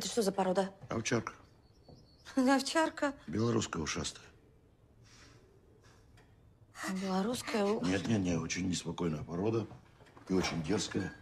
Это что за порода? Овчарка. Овчарка? Белорусская ушастая. Белорусская? Нет, нет, нет, очень неспокойная порода и очень дерзкая.